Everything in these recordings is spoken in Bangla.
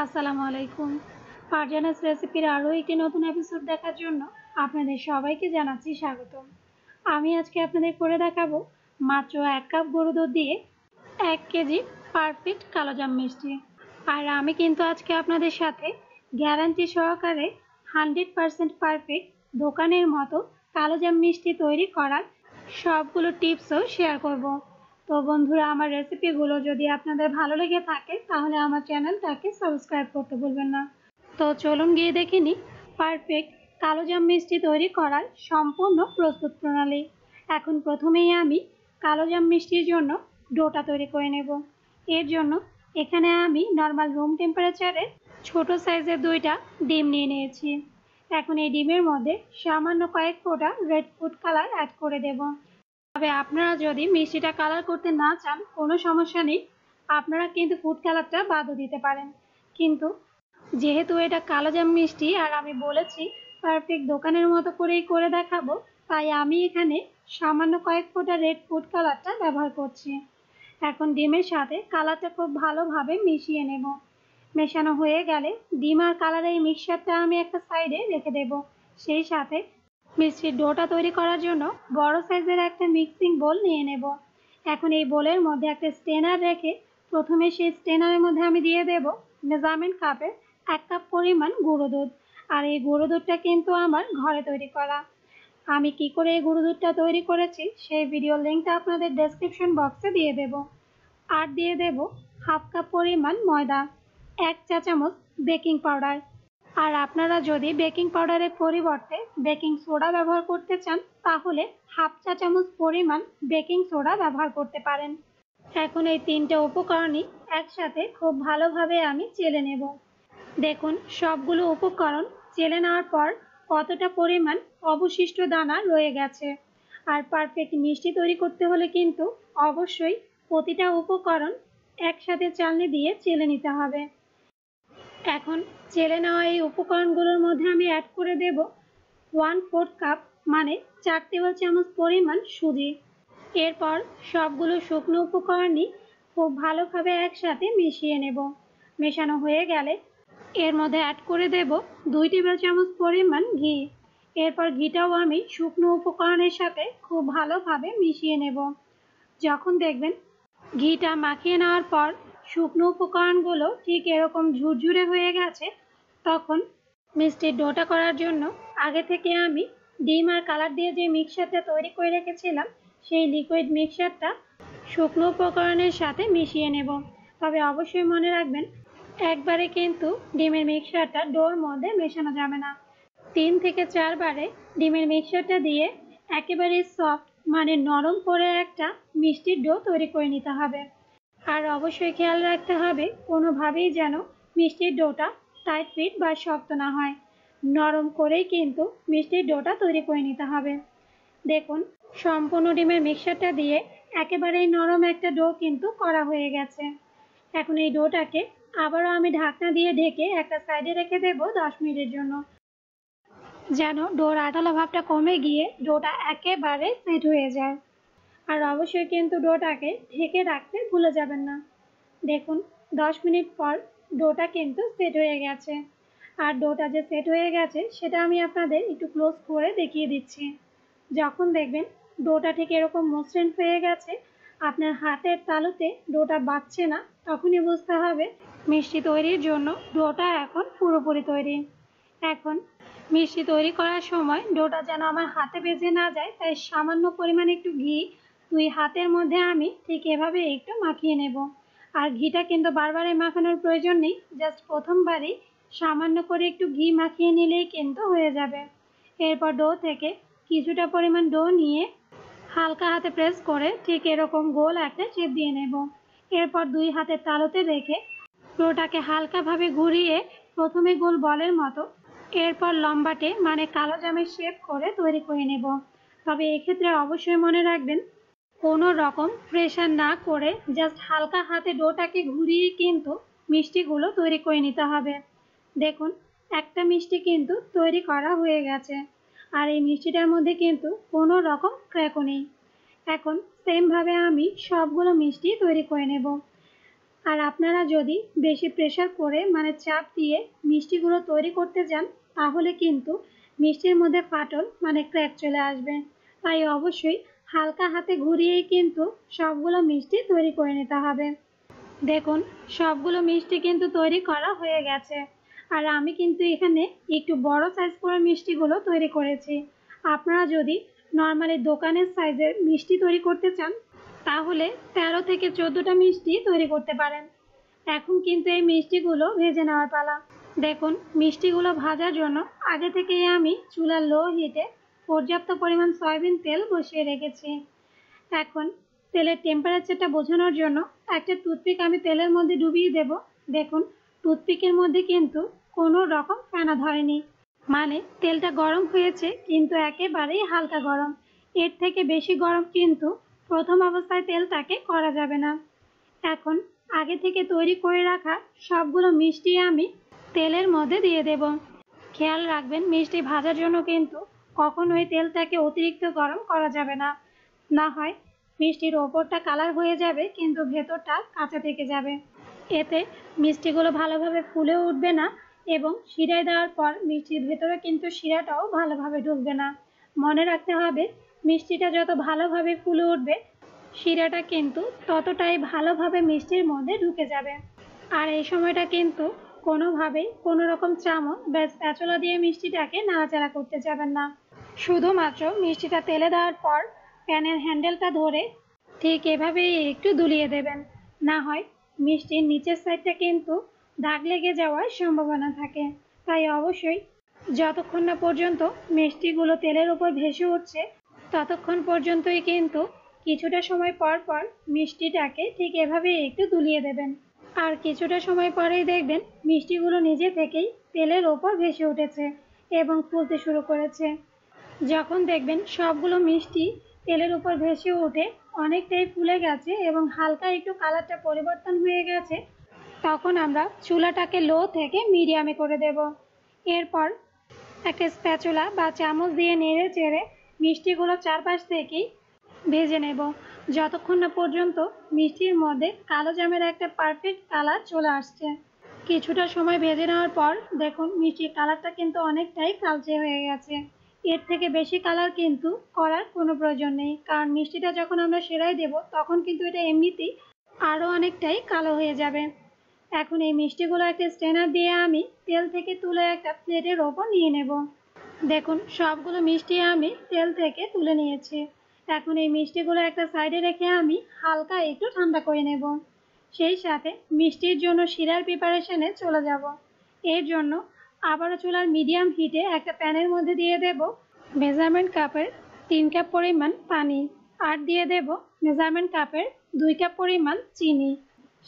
আসসালামু আলাইকুম ফারজানাস রেসিপির আরও একটি নতুন এপিসোড দেখার জন্য আপনাদের সবাইকে জানাচ্ছি স্বাগতম আমি আজকে আপনাদের করে দেখাবো মাত্র এক কাপ গরু দুধ দিয়ে এক কেজি পারফেক্ট কালোজাম মিষ্টি আর আমি কিন্তু আজকে আপনাদের সাথে গ্যারান্টি সহকারে হান্ড্রেড পারসেন্ট পারফেক্ট দোকানের মতো কালোজাম মিষ্টি তৈরি করার সবগুলো টিপসও শেয়ার করবো তো বন্ধুরা আমার রেসিপিগুলো যদি আপনাদের ভালো লেগে থাকে তাহলে আমার চ্যানেলটাকে সাবস্ক্রাইব করতে ভুলবেন না তো চলুন গিয়ে দেখে নিই পারফেক্ট কালোজাম মিষ্টি তৈরি করার সম্পূর্ণ প্রস্তুত প্রণালী এখন প্রথমেই আমি কালোজাম মিষ্টির জন্য ডোটা তৈরি করে নেব এর জন্য এখানে আমি নর্মাল রুম টেম্পারেচারে ছোট সাইজের দুইটা ডিম নিয়ে নিয়েছি এখন এই ডিমের মধ্যে সামান্য কয়েক ফোঁটা রেড ফুড কালার অ্যাড করে দেবো তবে আপনারা যদি মিষ্টিটা কালার করতে না চান কোনো সমস্যা নেই আপনারা কিন্তু ফুড কালারটা বাদও দিতে পারেন কিন্তু যেহেতু এটা জাম মিষ্টি আর আমি বলেছি পারফেক্ট দোকানের মতো করেই করে দেখাবো তাই আমি এখানে সামান্য কয়েক ফোটা রেড ফুড কালারটা ব্যবহার করছি এখন ডিমের সাথে কালারটা খুব ভালোভাবে মিশিয়ে নেব মেশানো হয়ে গেলে ডিম আর কালারের মিক্সারটা আমি একটা সাইডে রেখে দেব সেই সাথে মিষ্টির ডোটা তৈরি করার জন্য বড় সাইজের একটা মিক্সিং বোল নিয়ে নেব এখন এই বোলের মধ্যে একটা স্টেনার রেখে প্রথমে সেই স্টেনারের মধ্যে আমি দিয়ে দেব মেজারমেন্ট কাপের এক কাপ পরিমাণ গুঁড়ো দুধ আর এই গুঁড়ো দুধটা কিন্তু আমার ঘরে তৈরি করা আমি কি করে এই গুঁড়ো দুধটা তৈরি করেছি সেই ভিডিও লিঙ্কটা আপনাদের ডেসক্রিপশন বক্সে দিয়ে দেব আর দিয়ে দেব হাফ কাপ পরিমাণ ময়দা এক চা চামচ বেকিং পাউডার আর আপনারা যদি বেকিং পাউডারের পরিবর্তে বেকিং সোডা ব্যবহার করতে চান তাহলে হাফ চা চামচ পরিমাণ বেকিং সোডা ব্যবহার করতে পারেন এখন এই তিনটে উপকরণই একসাথে খুব ভালোভাবে আমি চেলে নেব দেখুন সবগুলো উপকরণ চেলে নেওয়ার পর কতটা পরিমাণ অবশিষ্ট দানা রয়ে গেছে আর পারফেক্ট মিষ্টি তৈরি করতে হলে কিন্তু অবশ্যই প্রতিটা উপকরণ একসাথে চালনি দিয়ে চেলে নিতে হবে এখন চেলে নেওয়া এই উপকরণগুলোর মধ্যে আমি অ্যাড করে দেব ওয়ান ফোর্থ কাপ মানে চার টেবিল চামচ পরিমাণ সুজি এরপর সবগুলো শুকনো উপকরণই খুব ভালোভাবে একসাথে মিশিয়ে নেব মেশানো হয়ে গেলে এর মধ্যে অ্যাড করে দেব দুই টেবিল চামচ পরিমাণ ঘি এরপর ঘিটাও আমি শুকনো উপকরণের সাথে খুব ভালোভাবে মিশিয়ে নেব যখন দেখবেন ঘিটা মাখিয়ে নেওয়ার পর শুকনো উপকরণগুলো ঠিক এরকম ঝুরঝুরে হয়ে গেছে তখন মিষ্টির ডোটা করার জন্য আগে থেকে আমি ডিম আর কালার দিয়ে যে মিক্সারটা তৈরি করে রেখেছিলাম সেই লিকুইড মিক্সারটা শুকনো উপকরণের সাথে মিশিয়ে নেব তবে অবশ্যই মনে রাখবেন একবারে কিন্তু ডিমের মিক্সারটা ডোর মধ্যে মেশানো যাবে না তিন থেকে চারবারে ডিমের মিক্সারটা দিয়ে একেবারে সফট মানে নরম করে একটা মিষ্টির ডো তৈরি করে নিতে হবে আর অবশ্যই খেয়াল রাখতে হবে কোনোভাবেই যেন মিষ্টির ডোটা টাইট ফিট বা শক্ত না হয় নরম করেই কিন্তু মিষ্টির ডোটা তৈরি করে নিতে হবে দেখুন সম্পূর্ণ ডিমের মিক্সারটা দিয়ে একেবারেই নরম একটা ডো কিন্তু করা হয়ে গেছে এখন এই ডোটাকে আবারও আমি ঢাকনা দিয়ে ঢেকে একটা সাইডে রেখে দেবো দশ মিনিটের জন্য যেন ডোর আটালো ভাবটা কমে গিয়ে ডোটা একেবারে সেট হয়ে যায় আর অবশ্যই কিন্তু ডোটাকে ঢেকে রাখতে ভুলে যাবেন না দেখুন 10 মিনিট পর ডোটা কিন্তু সেট হয়ে গেছে আর ডোটা যে সেট হয়ে গেছে সেটা আমি আপনাদের একটু ক্লোজ করে দেখিয়ে দিচ্ছি যখন দেখবেন ডোটা ঠিক এরকম মসৃণ হয়ে গেছে আপনার হাতের তালুতে ডোটা বাজছে না তখনই বুঝতে হবে মিষ্টি তৈরির জন্য ডোটা এখন পুরোপুরি তৈরি এখন মিষ্টি তৈরি করার সময় ডোটা যেন আমার হাতে বেজে না যায় তাই সামান্য পরিমাণে একটু ঘি দুই হাতের মধ্যে আমি ঠিক এভাবে একটু মাখিয়ে নেব আর ঘিটা কিন্তু বারবারই মাখানোর প্রয়োজন নেই জাস্ট প্রথমবারই সামান্য করে একটু ঘি মাখিয়ে নিলেই কিন্তু হয়ে যাবে এরপর ডো থেকে কিছুটা পরিমাণ ডো নিয়ে হালকা হাতে প্রেস করে ঠিক এরকম গোল একটা চেপ দিয়ে নেব এরপর দুই হাতে তালুতে রেখে ডোটাকে হালকাভাবে ঘুরিয়ে প্রথমে গোল বলের মতো এরপর লম্বাটে মানে কালো জামের শেপ করে তৈরি করে নেব তবে এক্ষেত্রে অবশ্যই মনে রাখবেন কোনো রকম প্রেশার না করে জাস্ট হালকা হাতে ডোটাকে ঘুরিয়ে কিন্তু মিষ্টিগুলো তৈরি করে নিতে হবে দেখুন একটা মিষ্টি কিন্তু তৈরি করা হয়ে গেছে আর এই মিষ্টিটার মধ্যে কিন্তু কোনো রকম ক্র্যাকও নেই এখন সেমভাবে আমি সবগুলো মিষ্টি তৈরি করে নেব আর আপনারা যদি বেশি প্রেশার করে মানে চাপ দিয়ে মিষ্টিগুলো তৈরি করতে যান তাহলে কিন্তু মিষ্টির মধ্যে ফাটল মানে ক্র্যাক চলে আসবে তাই অবশ্যই হালকা হাতে ঘুরিয়েই কিন্তু সবগুলো মিষ্টি তৈরি করে নিতে হবে দেখুন সবগুলো মিষ্টি কিন্তু তৈরি করা হয়ে গেছে আর আমি কিন্তু এখানে একটু বড় সাইজ করে মিষ্টিগুলো তৈরি করেছি আপনারা যদি নর্মালি দোকানের সাইজের মিষ্টি তৈরি করতে চান তাহলে ১৩ থেকে চোদ্দোটা মিষ্টি তৈরি করতে পারেন এখন কিন্তু এই মিষ্টিগুলো ভেজে নেওয়ার পালা দেখুন মিষ্টিগুলো ভাজার জন্য আগে থেকেই আমি চুলার লো হিটে পর্যাপ্ত পরিমাণ সয়াবিন তেল বসিয়ে রেখেছি এখন তেলের টেম্পারেচারটা বোঝানোর জন্য একটা টুথপিক আমি তেলের মধ্যে ডুবিয়ে দেব দেখুন টুথপিকের মধ্যে কিন্তু কোনো রকম ফেনা ধরেনি মানে তেলটা গরম হয়েছে কিন্তু একেবারেই হালকা গরম এর থেকে বেশি গরম কিন্তু প্রথম অবস্থায় তেলটাকে করা যাবে না এখন আগে থেকে তৈরি করে রাখা সবগুলো মিষ্টি আমি তেলের মধ্যে দিয়ে দেব খেয়াল রাখবেন মিষ্টি ভাজার জন্য কিন্তু কখনোই তেলটাকে অতিরিক্ত গরম করা যাবে না না হয় মিষ্টির ওপরটা কালার হয়ে যাবে কিন্তু ভেতরটা কাঁচা থেকে যাবে এতে মিষ্টিগুলো ভালোভাবে ফুলে উঠবে না এবং শিরায় দেওয়ার পর মিষ্টির ভেতরে কিন্তু শিরাটাও ভালোভাবে ঢুকবে না মনে রাখতে হবে মিষ্টিটা যত ভালোভাবে ফুলে উঠবে শিরাটা কিন্তু ততটাই ভালোভাবে মিষ্টির মধ্যে ঢুকে যাবে আর এই সময়টা কিন্তু কোনোভাবেই কোনো রকম চামচ বা স্প্যাচলা দিয়ে মিষ্টিটাকে নাড়াচাড়া করতে যাবেন না শুধুমাত্র মিষ্টিটা তেলে দেওয়ার পর প্যানের হ্যান্ডেলটা ধরে ঠিক এভাবেই একটু দুলিয়ে দেবেন না হয় মিষ্টির নিচের সাইডটা কিন্তু দাগ লেগে যাওয়ার সম্ভাবনা থাকে তাই অবশ্যই যতক্ষণ না পর্যন্ত মিষ্টিগুলো তেলের উপর ভেসে উঠছে ততক্ষণ পর্যন্তই কিন্তু কিছুটা সময় পর পর মিষ্টিটাকে ঠিক এভাবেই একটু দুলিয়ে দেবেন আর কিছুটা সময় পরেই দেখবেন মিষ্টিগুলো নিজে থেকেই তেলের ওপর ভেসে উঠেছে এবং ফুলতে শুরু করেছে যখন দেখবেন সবগুলো মিষ্টি তেলের উপর ভেসে ওঠে অনেকটাই ফুলে গেছে এবং হালকা একটু কালারটা পরিবর্তন হয়ে গেছে তখন আমরা চুলাটাকে লো থেকে মিডিয়ামে করে দেব এরপর একটা স্প্যাচুলা বা চামচ দিয়ে নেড়ে চেড়ে মিষ্টিগুলো চারপাশ থেকেই ভেজে নেব যতক্ষণ না পর্যন্ত মিষ্টির মধ্যে কালো জামের একটা পারফেক্ট কালার চলে আসছে কিছুটা সময় ভেজে নেওয়ার পর দেখুন মিষ্টির কালারটা কিন্তু অনেকটাই কালচে হয়ে গেছে এর থেকে বেশি কালার কিন্তু করার কোনো প্রয়োজন নেই কারণ মিষ্টিটা যখন আমরা সেরাই দেব তখন কিন্তু এটা এমনিতেই আরও অনেকটাই কালো হয়ে যাবে এখন এই মিষ্টিগুলো একটা স্ট্রেনার দিয়ে আমি তেল থেকে তুলে একটা প্লেটের ওপর নিয়ে নেব দেখুন সবগুলো মিষ্টি আমি তেল থেকে তুলে নিয়েছি এখন এই মিষ্টিগুলো একটা সাইডে রেখে আমি হালকা একটু ঠান্ডা করে নেব সেই সাথে মিষ্টির জন্য শিরার প্রিপারেশানে চলে যাব এর জন্য আবারও চুলার মিডিয়াম হিটে একটা প্যানের মধ্যে দিয়ে দেব মেজারমেন্ট কাপের তিন কাপ পরিমাণ পানি আর দিয়ে দেব মেজারমেন্ট কাপের দুই কাপ পরিমাণ চিনি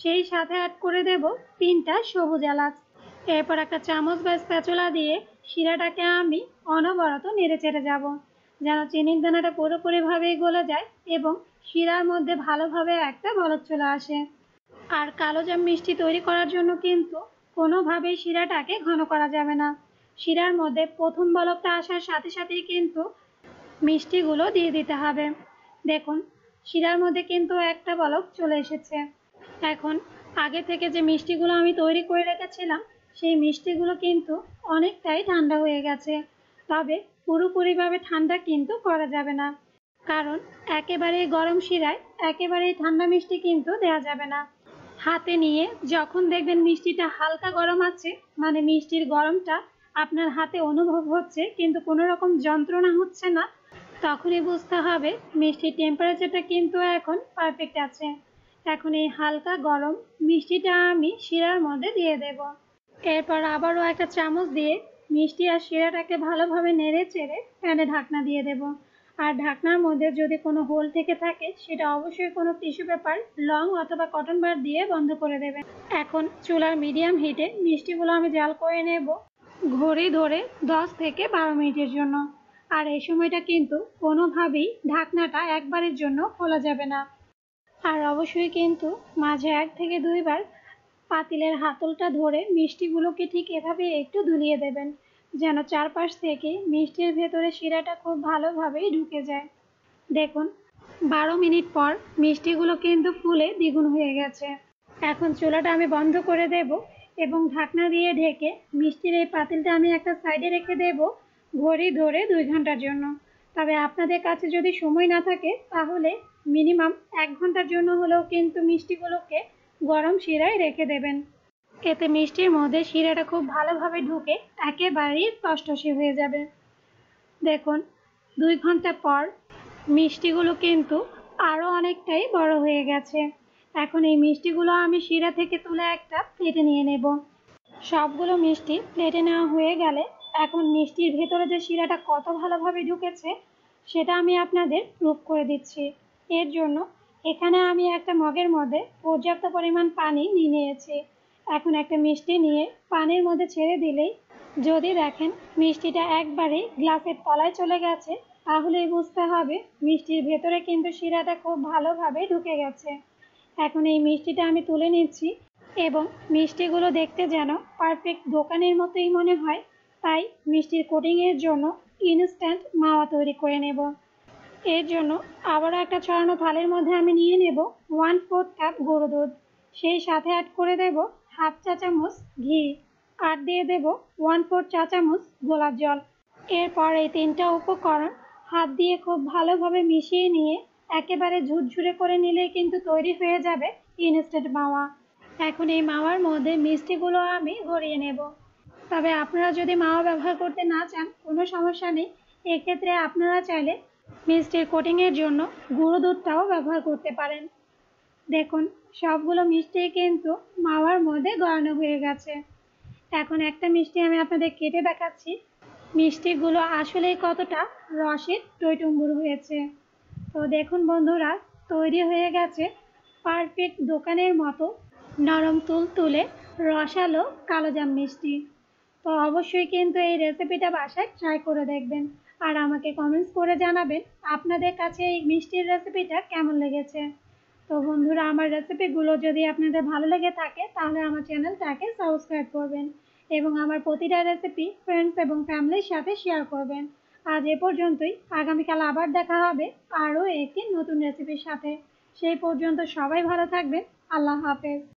সেই সাথে অ্যাড করে দেব তিনটা সবুজ এলাচ এরপর একটা চামচ বা স্প্যাচুলা দিয়ে শিরাটাকে আমি অনবরত নেড়ে চেড়ে যাব যেন চিনির দানাটা পুরোপুরিভাবেই গলে যায় এবং শিরার মধ্যে ভালোভাবে একটা বলক চলে আসে আর কালো জাম মিষ্টি তৈরি করার জন্য কিন্তু কোনোভাবেই শিরাটাকে ঘন করা যাবে না শিরার মধ্যে প্রথম বলকটা আসার সাথে সাথেই কিন্তু মিষ্টিগুলো দিয়ে দিতে হবে দেখুন শিরার মধ্যে কিন্তু একটা বলক চলে এসেছে এখন আগে থেকে যে মিষ্টিগুলো আমি তৈরি করে রেখেছিলাম সেই মিষ্টিগুলো কিন্তু অনেকটাই ঠান্ডা হয়ে গেছে তবে পুরোপুরিভাবে ঠান্ডা কিন্তু করা যাবে না কারণ একেবারেই গরম শিরায় একেবারেই ঠান্ডা মিষ্টি কিন্তু দেওয়া যাবে না হাতে নিয়ে যখন দেখবেন মিষ্টিটা হালকা গরম আছে মানে মিষ্টির গরমটা আপনার হাতে অনুভব হচ্ছে কিন্তু কোনো রকম যন্ত্রণা হচ্ছে না তখনই বুঝতে হবে মিষ্টির টেম্পারেচারটা কিন্তু এখন পারফেক্ট আছে এখন এই হালকা গরম মিষ্টিটা আমি শিরার মধ্যে দিয়ে দেব এরপর আবারও একটা চামচ দিয়ে মিষ্টি আর শিরাটাকে ভালোভাবে নেড়ে চেড়ে প্যানে ঢাকনা দিয়ে দেবো আর ঢাকনার মধ্যে যদি কোনো হোল থেকে থাকে সেটা অবশ্যই কোনো টিস্যু পেপার লং অথবা কটন বার দিয়ে বন্ধ করে দেবেন এখন চুলার মিডিয়াম হিটে মিষ্টিগুলো আমি জাল করে নেব ঘড়ি ধরে 10 থেকে বারো মিনিটের জন্য আর এই সময়টা কিন্তু কোনোভাবেই ঢাকনাটা একবারের জন্য খোলা যাবে না আর অবশ্যই কিন্তু মাঝে এক থেকে দুইবার পাতিলের হাতলটা ধরে মিষ্টিগুলোকে ঠিক এভাবে একটু দুলিয়ে দেবেন যেন চারপাশ থেকে মিষ্টির ভেতরে শিরাটা খুব ভালোভাবেই ঢুকে যায় দেখুন বারো মিনিট পর মিষ্টিগুলো কিন্তু ফুলে দ্বিগুণ হয়ে গেছে এখন চুলাটা আমি বন্ধ করে দেব এবং ঢাকনা দিয়ে ঢেকে মিষ্টির এই পাতিলটা আমি একটা সাইডে রেখে দেব ঘড়ি ধরে দুই ঘন্টার জন্য তবে আপনাদের কাছে যদি সময় না থাকে তাহলে মিনিমাম এক ঘন্টার জন্য হলেও কিন্তু মিষ্টিগুলোকে গরম শিরায় রেখে দেবেন এতে মিষ্টির মধ্যে শিরাটা খুব ভালোভাবে ঢুকে একেবারেই টসটসে হয়ে যাবে দেখুন দুই ঘন্টা পর মিষ্টিগুলো কিন্তু আরও অনেকটাই বড় হয়ে গেছে এখন এই মিষ্টিগুলো আমি শিরা থেকে তুলে একটা প্লেটে নিয়ে নেব সবগুলো মিষ্টি প্লেটে নেওয়া হয়ে গেলে এখন মিষ্টির ভেতরে যে শিরাটা কত ভালোভাবে ঢুকেছে সেটা আমি আপনাদের প্রুফ করে দিচ্ছি এর জন্য এখানে আমি একটা মগের মধ্যে পর্যাপ্ত পরিমাণ পানি নিয়ে নিয়েছি এখন একটা মিষ্টি নিয়ে পানির মধ্যে ছেড়ে দিলেই যদি দেখেন মিষ্টিটা একবারে গ্লাসের তলায় চলে গেছে তাহলেই বুঝতে হবে মিষ্টির ভেতরে কিন্তু শিরাটা খুব ভালোভাবে ঢুকে গেছে এখন এই মিষ্টিটা আমি তুলে নিচ্ছি এবং মিষ্টিগুলো দেখতে যেন পারফেক্ট দোকানের মতোই মনে হয় তাই মিষ্টির কোটিংয়ের জন্য ইনস্ট্যান্ট মাওয়া তৈরি করে নেব এর জন্য আবারও একটা ছড়ানো থালের মধ্যে আমি নিয়ে নেব ওয়ান ফোর্থ কাপ গরু দুধ সেই সাথে অ্যাড করে দেব হাফ চা চামচ ঘি আর দিয়ে দেব ওয়ান ফোর চা চামচ গোলাপ জল এরপর এই তিনটা উপকরণ হাত দিয়ে খুব ভালোভাবে মিশিয়ে নিয়ে একেবারে ঝুরঝুরে করে নিলেই কিন্তু তৈরি হয়ে যাবে ইনস্ট্যান্ট মাওয়া এখন এই মাওয়ার মধ্যে মিষ্টিগুলো আমি ভরিয়ে নেব তবে আপনারা যদি মাওয়া ব্যবহার করতে না চান কোনো সমস্যা নেই এক্ষেত্রে আপনারা চাইলে মিষ্টির কোটিংয়ের জন্য গুঁড়ো দুধটাও ব্যবহার করতে পারেন দেখুন সবগুলো মিষ্টি কিন্তু মাওয়ার মধ্যে গড়ানো হয়ে গেছে এখন একটা মিষ্টি আমি আপনাদের কেটে দেখাচ্ছি মিষ্টিগুলো আসলে কতটা রসের টইটুম্বুর হয়েছে তো দেখুন বন্ধুরা তৈরি হয়ে গেছে পারফেক্ট দোকানের মতো নরম তুল তুলে রসালো কালোজাম মিষ্টি তো অবশ্যই কিন্তু এই রেসিপিটা বাসায় ট্রাই করে দেখবেন আর আমাকে কমেন্টস করে জানাবেন আপনাদের কাছে এই মিষ্টির রেসিপিটা কেমন লেগেছে তো বন্ধুরা আমার রেসিপিগুলো যদি আপনাদের ভালো লেগে থাকে তাহলে আমার চ্যানেলটাকে সাবস্ক্রাইব করবেন এবং আমার প্রতিটা রেসিপি ফ্রেন্ডস এবং ফ্যামিলির সাথে শেয়ার করবেন আজ এ পর্যন্তই আগামীকাল আবার দেখা হবে আরও একটি নতুন রেসিপির সাথে সেই পর্যন্ত সবাই ভালো থাকবেন আল্লাহ হাফেজ